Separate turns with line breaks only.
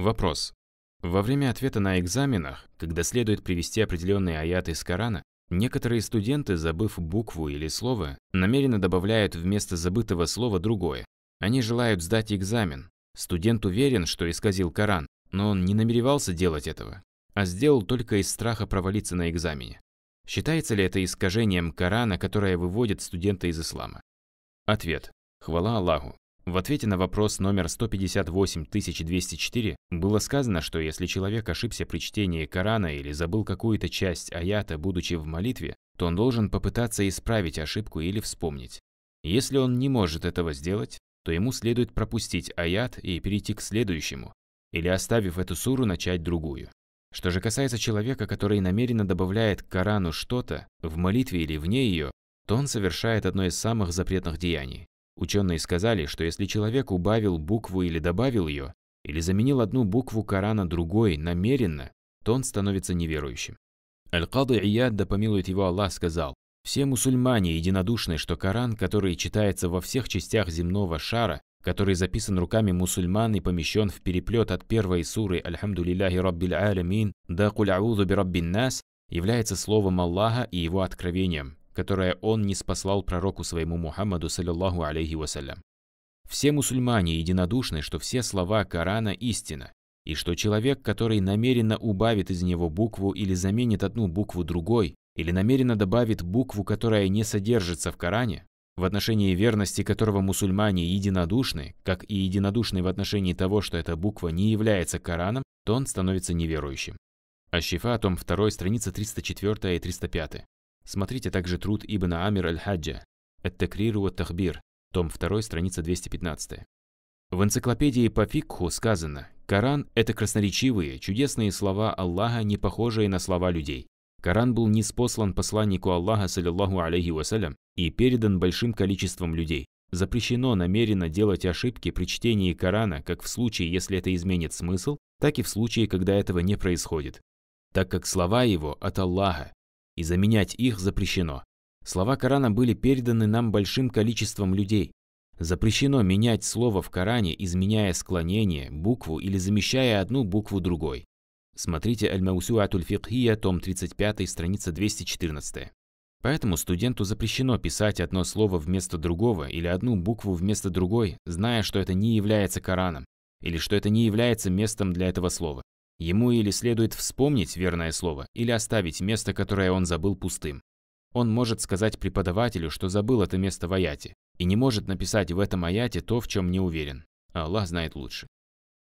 Вопрос. Во время ответа на экзаменах, когда следует привести определенные аяты из Корана, некоторые студенты, забыв букву или слово, намеренно добавляют вместо забытого слова другое. Они желают сдать экзамен. Студент уверен, что исказил Коран, но он не намеревался делать этого, а сделал только из страха провалиться на экзамене. Считается ли это искажением Корана, которое выводит студента из ислама? Ответ. Хвала Аллаху. В ответе на вопрос номер 158204 было сказано, что если человек ошибся при чтении Корана или забыл какую-то часть аята, будучи в молитве, то он должен попытаться исправить ошибку или вспомнить. Если он не может этого сделать, то ему следует пропустить аят и перейти к следующему, или оставив эту суру, начать другую. Что же касается человека, который намеренно добавляет к Корану что-то, в молитве или вне ее, то он совершает одно из самых запретных деяний. Ученые сказали, что если человек убавил букву или добавил ее, или заменил одну букву Корана другой намеренно, то он становится неверующим. Аль-Кады Ияд, да помилует его Аллах, сказал, «Все мусульмане единодушны, что Коран, который читается во всех частях земного шара, который записан руками мусульман и помещен в переплет от первой суры «Альхамдулилляхи Раббиль Алямин» да «Куль Аузу Бираббин Нас», является словом Аллаха и его откровением, которое он не спаслал пророку своему Мухаммаду, саллиллаху алейхи вассалям. Все мусульмане единодушны, что все слова Корана истина, и что человек, который намеренно убавит из него букву или заменит одну букву другой, или намеренно добавит букву, которая не содержится в Коране, в отношении верности которого мусульмане единодушны, как и единодушны в отношении того, что эта буква не является Кораном, то он становится неверующим. Ащифа, том 2, страница 304 и 305. Смотрите также труд Ибн Амир Аль-Хаджа «Ат-Такриру тахбир том 2, страница 215. В энциклопедии по фикху сказано, Коран – это красноречивые, чудесные слова Аллаха, не похожие на слова людей. Коран был неспослан посланнику Аллаха, саллиллаху алейхи вассалям, и передан большим количеством людей. Запрещено намеренно делать ошибки при чтении Корана как в случае, если это изменит смысл, так и в случае, когда этого не происходит. Так как слова его от Аллаха, и заменять их запрещено. Слова Корана были переданы нам большим количеством людей. Запрещено менять слово в Коране, изменяя склонение, букву или замещая одну букву другой. Смотрите Аль-Маусуатуль Фикхия, том 35, страница 214. Поэтому студенту запрещено писать одно слово вместо другого или одну букву вместо другой, зная, что это не является Кораном или что это не является местом для этого слова. Ему или следует вспомнить верное слово, или оставить место, которое он забыл пустым. Он может сказать преподавателю, что забыл это место в аяте, и не может написать в этом аяте то, в чем не уверен. Аллах знает лучше.